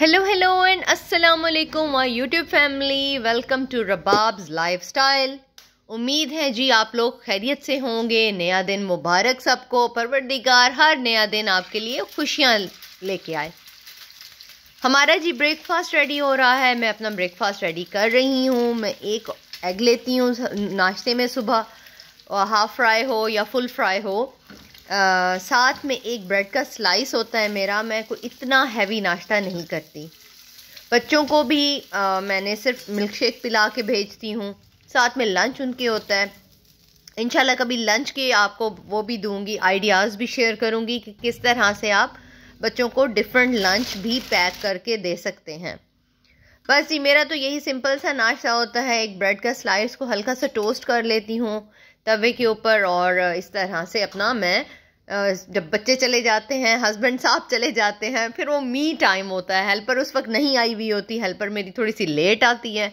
hello hello and अस्सलाम वालेकुम my YouTube family welcome to Rabab's lifestyle उम्मीद है जी आप लोग खैरियत से होंगे नया दिन मुबारक सबको परवरदिगार हर नया दिन आपके लिए खुशियाँ लेके आए हमारा जी ब्रेकफास्ट रेडी हो रहा है मैं अपना ब्रेकफास्ट रेडी कर रही हूँ मैं एक एग लेती हूँ नाश्ते में सुबह हाफ़ फ्राई हो या फुल फ्राई हो आ, साथ में एक ब्रेड का स्लाइस होता है मेरा मैं कोई इतना हैवी नाश्ता नहीं करती बच्चों को भी आ, मैंने सिर्फ मिल्क शेक पिला के भेजती हूँ साथ में लंच उनके होता है इंशाल्लाह कभी लंच के आपको वो भी दूंगी आइडियाज़ भी शेयर करूँगी कि किस तरह से आप बच्चों को डिफरेंट लंच भी पैक करके दे सकते हैं बस ही मेरा तो यही सिंपल सा नाश्ता होता है एक ब्रेड का स्लाइस को हल्का सा टोस्ट कर लेती हूँ तवे के ऊपर और इस तरह से अपना मैं जब बच्चे चले जाते हैं हस्बैंड साहब चले जाते हैं फिर वो मी टाइम होता है हेल्पर उस वक्त नहीं आई हुई होती हेल्पर मेरी थोड़ी सी लेट आती है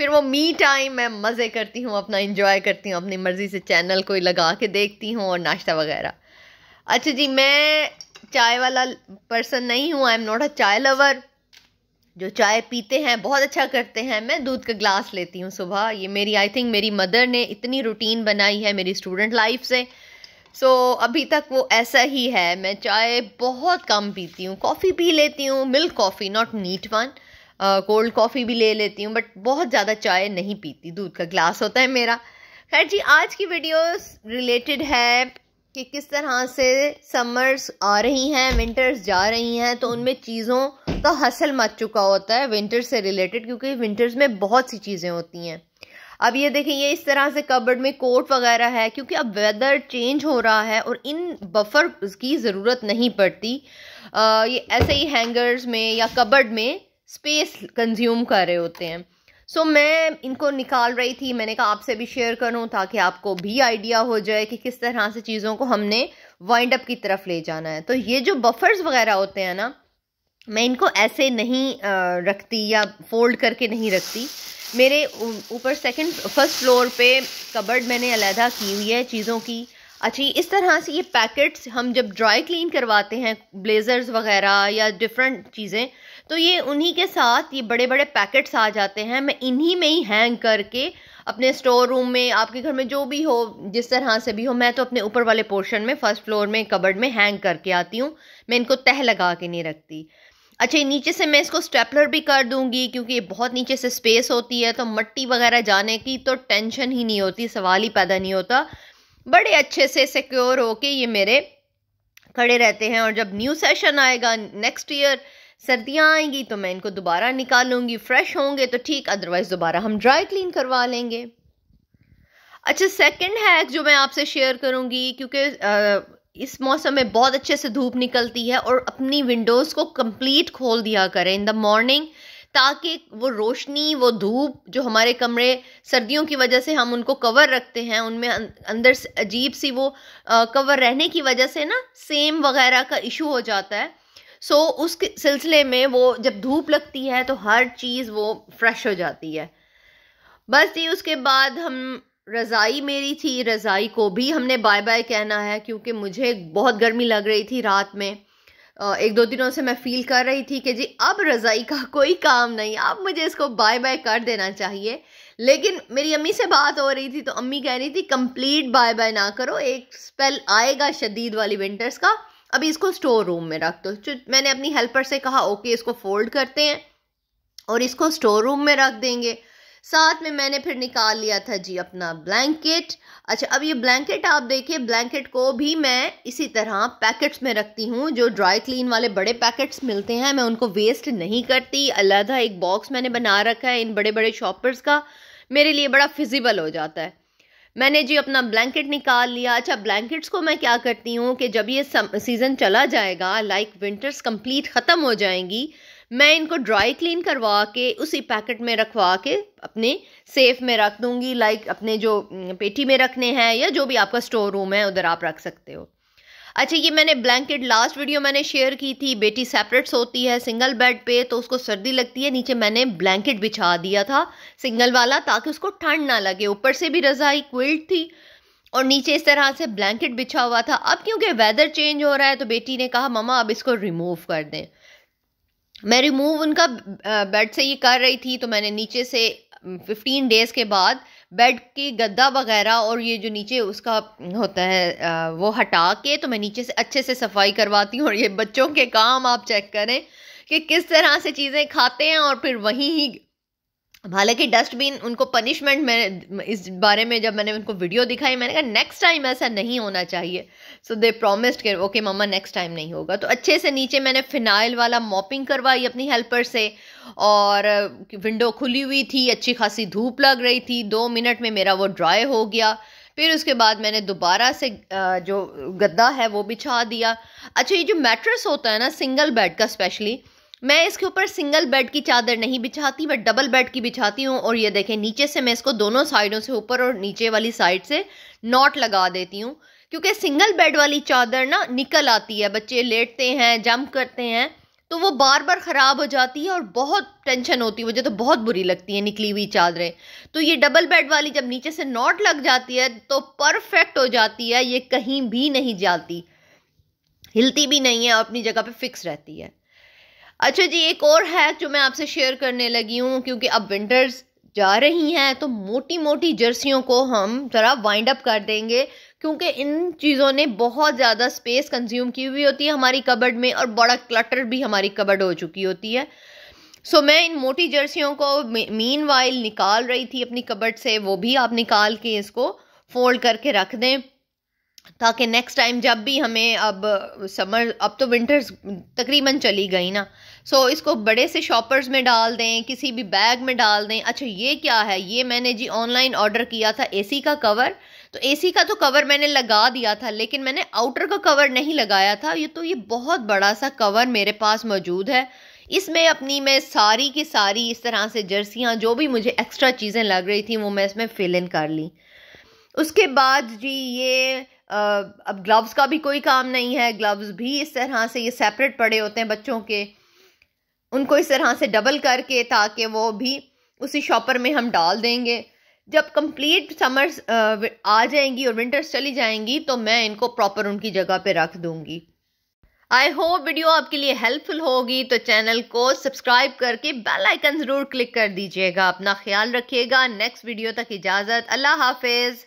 फिर वो मी टाइम मैं मज़े करती हूँ अपना इंजॉय करती हूँ अपनी मर्ज़ी से चैनल कोई लगा के देखती हूँ और नाश्ता वगैरह अच्छा जी मैं चाय वाला पर्सन नहीं हूँ आई एम नॉट अ चाय लवर जो चाय पीते हैं बहुत अच्छा करते हैं मैं दूध का ग्लास लेती हूँ सुबह ये मेरी आई थिंक मेरी मदर ने इतनी रूटीन बनाई है मेरी स्टूडेंट लाइफ से सो so, अभी तक वो ऐसा ही है मैं चाय बहुत कम पीती हूँ कॉफ़ी पी लेती हूँ milk coffee not neat one cold coffee भी ले लेती हूँ बट बहुत ज़्यादा चाय नहीं पीती दूध का ग्लास होता है मेरा खैर जी आज की वीडियो रिलेटेड है कि किस तरह से समर्स आ रही हैं विंटर्स जा रही हैं तो उनमें चीज़ों का तो हसल मच चुका होता है विंटर्स से रिलेटेड क्योंकि विंटर्स में बहुत सी चीज़ें होती हैं अब ये देखिए ये इस तरह से कबर्ड में कोट वगैरह है क्योंकि अब वेदर चेंज हो रहा है और इन बफर की ज़रूरत नहीं पड़ती ये ऐसे ही हैंगर्स में या कबर्ड में स्पेस कंज्यूम कर रहे होते हैं सो so, मैं इनको निकाल रही थी मैंने कहा आपसे भी शेयर करूं ताकि आपको भी आइडिया हो जाए कि किस तरह से चीज़ों को हमने वाइंड अप की तरफ ले जाना है तो ये जो बफर्स वगैरह होते हैं ना मैं इनको ऐसे नहीं रखती या फोल्ड करके नहीं रखती मेरे ऊपर सेकंड फर्स्ट फ्लोर पे कबर्ड मैंने अलहदा की हुई है चीज़ों की अच्छी इस तरह से ये पैकेट्स हम जब ड्राई क्लीन करवाते हैं ब्लेज़र्स वगैरह या डिफरेंट चीज़ें तो ये उन्हीं के साथ ये बड़े बड़े पैकेट्स आ जाते हैं मैं इन्हीं में ही हैंग करके अपने स्टोर रूम में आपके घर में जो भी हो जिस तरह से भी हो मैं तो अपने ऊपर वाले पोर्शन में फर्स्ट फ्लोर में कबर्ड में हैंग करके आती हूँ मैं इनको तह लगा के नहीं रखती अच्छा नीचे से मैं इसको स्टेपलर भी कर दूंगी क्योंकि बहुत नीचे से स्पेस होती है तो मट्टी वगैरह जाने की तो टेंशन ही नहीं होती सवाल ही पैदा नहीं होता बड़े अच्छे से सिक्योर होके ये मेरे खड़े रहते हैं और जब न्यू सेशन आएगा नेक्स्ट ईयर सर्दियाँ आएंगी तो मैं इनको दोबारा निकालूंगी फ्रेश होंगे तो ठीक अदरवाइज़ दोबारा हम ड्राई क्लीन करवा लेंगे अच्छा सेकंड हैक जो मैं आपसे शेयर करूंगी क्योंकि इस मौसम में बहुत अच्छे से धूप निकलती है और अपनी विंडोज़ को कंप्लीट खोल दिया करें इन द मॉर्निंग ताकि वो रोशनी वो धूप जो हमारे कमरे सर्दियों की वजह से हम उनको कवर रखते हैं उनमें अं-, अंदर से अजीब सी वो आ, कवर रहने की वजह से ना सेम वगैरह का इशू हो जाता है सो so, उस सिलसिले में वो जब धूप लगती है तो हर चीज़ वो फ्रेश हो जाती है बस ये उसके बाद हम रज़ाई मेरी थी रज़ाई को भी हमने बाय बाय कहना है क्योंकि मुझे बहुत गर्मी लग रही थी रात में एक दो दिनों से मैं फील कर रही थी कि जी अब रज़ाई का कोई काम नहीं अब मुझे इसको बाय बाय कर देना चाहिए लेकिन मेरी अम्मी से बात हो रही थी तो अम्मी कह रही थी कंप्लीट बाय बाय ना करो एक स्पेल आएगा शदीद वाली विंटर्स का अभी इसको स्टोर रूम में रख दो तो मैंने अपनी हेल्पर से कहा ओके इसको फोल्ड करते हैं और इसको स्टोर रूम में रख देंगे साथ में मैंने फिर निकाल लिया था जी अपना ब्लैंकेट अच्छा अब ये ब्लैंकेट आप देखिए ब्लैंकेट को भी मैं इसी तरह पैकेट्स में रखती हूँ जो ड्राई क्लीन वाले बड़े पैकेट्स मिलते हैं मैं उनको वेस्ट नहीं करती अलहदा एक बॉक्स मैंने बना रखा है इन बड़े बड़े शॉपर्स का मेरे लिए बड़ा फिजिबल हो जाता है मैंने जी अपना ब्लैंकेट निकाल लिया अच्छा ब्लैंकेट्स को मैं क्या करती हूँ कि जब ये सीज़न चला जाएगा लाइक विंटर्स कंप्लीट ख़त्म हो जाएंगी मैं इनको ड्राई क्लीन करवा के उसी पैकेट में रखवा के अपने सेफ में रख दूँगी लाइक अपने जो पेटी में रखने हैं या जो भी आपका स्टोर रूम है उधर आप रख सकते हो अच्छा ये मैंने ब्लैंकेट लास्ट वीडियो मैंने शेयर की थी बेटी सेपरेट सोती है सिंगल बेड पे तो उसको सर्दी लगती है नीचे मैंने ब्लैंकेट बिछा दिया था सिंगल वाला ताकि उसको ठंड ना लगे ऊपर से भी रज़ाई क्विल्ट थी और नीचे इस तरह से ब्लैंकेट बिछा हुआ था अब क्योंकि वेदर चेंज हो रहा है तो बेटी ने कहा ममा अब इसको रिमूव कर दें मैं रिमूव उनका बेड से ये कर रही थी तो मैंने नीचे से फिफ्टीन डेज़ के बाद बेड की गद्दा वगैरह और ये जो नीचे उसका होता है वो हटा के तो मैं नीचे से अच्छे से सफाई करवाती हूँ और ये बच्चों के काम आप चेक करें कि किस तरह से चीज़ें खाते हैं और फिर वहीं ही हालांकि डस्टबिन उनको पनिशमेंट में इस बारे में जब मैंने उनको वीडियो दिखाई मैंने कहा नेक्स्ट टाइम ऐसा नहीं होना चाहिए सो दे प्रोमिस्ड के ओके मम्मा नेक्स्ट टाइम नहीं होगा तो अच्छे से नीचे मैंने फिनाइल वाला मॉपिंग करवाई अपनी हेल्पर से और विंडो खुली हुई थी अच्छी खासी धूप लग रही थी दो मिनट में मेरा वो ड्राई हो गया फिर उसके बाद मैंने दोबारा से जो गद्दा है वो बिछा दिया अच्छा ये जो मैट्रेस होता है ना सिंगल बेड का स्पेशली मैं इसके ऊपर सिंगल बेड की चादर नहीं बिछाती मैं डबल बेड की बिछाती हूँ और ये देखें नीचे से मैं इसको दोनों साइडों से ऊपर और नीचे वाली साइड से नॉट लगा देती हूँ क्योंकि सिंगल बेड वाली चादर ना निकल आती है बच्चे लेटते हैं जंप करते हैं तो वो बार बार ख़राब हो जाती है और बहुत टेंशन होती है मुझे तो बहुत बुरी लगती है निकली हुई चादरें तो ये डबल बेड वाली जब नीचे से नॉट लग जाती है तो परफेक्ट हो जाती है ये कहीं भी नहीं जाती हिलती भी नहीं है और अपनी जगह पे फिक्स रहती है अच्छा जी एक और हैक जो मैं आपसे शेयर करने लगी हूँ क्योंकि अब विंटर्स जा रही हैं तो मोटी मोटी जर्सियों को हम ज़रा वाइंड अप कर देंगे क्योंकि इन चीज़ों ने बहुत ज़्यादा स्पेस कंज्यूम की हुई होती है हमारी कबड में और बड़ा क्लटर भी हमारी कबड हो चुकी होती है सो so, मैं इन मोटी जर्सियों को मीन वाइल निकाल रही थी अपनी कबड से वो भी आप निकाल के इसको फोल्ड करके रख दें ताकि नेक्स्ट टाइम जब भी हमें अब समर अब तो विंटर्स तकरीबन चली गई ना सो so, इसको बड़े से शॉपर्स में डाल दें किसी भी बैग में डाल दें अच्छा ये क्या है ये मैंने जी ऑनलाइन ऑर्डर किया था एसी का कवर तो एसी का तो कवर मैंने लगा दिया था लेकिन मैंने आउटर का कवर नहीं लगाया था ये तो ये बहुत बड़ा सा कवर मेरे पास मौजूद है इसमें अपनी मैं सारी की सारी इस तरह से जर्सियाँ जो भी मुझे एक्स्ट्रा चीज़ें लग रही थी वो मैं इसमें फिल इन कर ली उसके बाद जी ये अब ग्लव्स का भी कोई काम नहीं है ग्लव्स भी इस तरह से ये सेपरेट पड़े होते हैं बच्चों के उनको इस तरह से डबल करके ताकि वो भी उसी शॉपर में हम डाल देंगे जब कंप्लीट समर्स आ जाएंगी और विंटर्स चली जाएंगी तो मैं इनको प्रॉपर उनकी जगह पे रख दूंगी आई होप वीडियो आपके लिए हेल्पफुल होगी तो चैनल को सब्सक्राइब करके बेल आइकन ज़रूर क्लिक कर दीजिएगा अपना ख्याल रखिएगा नेक्स्ट वीडियो तक इजाज़त अल्लाह हाफिज़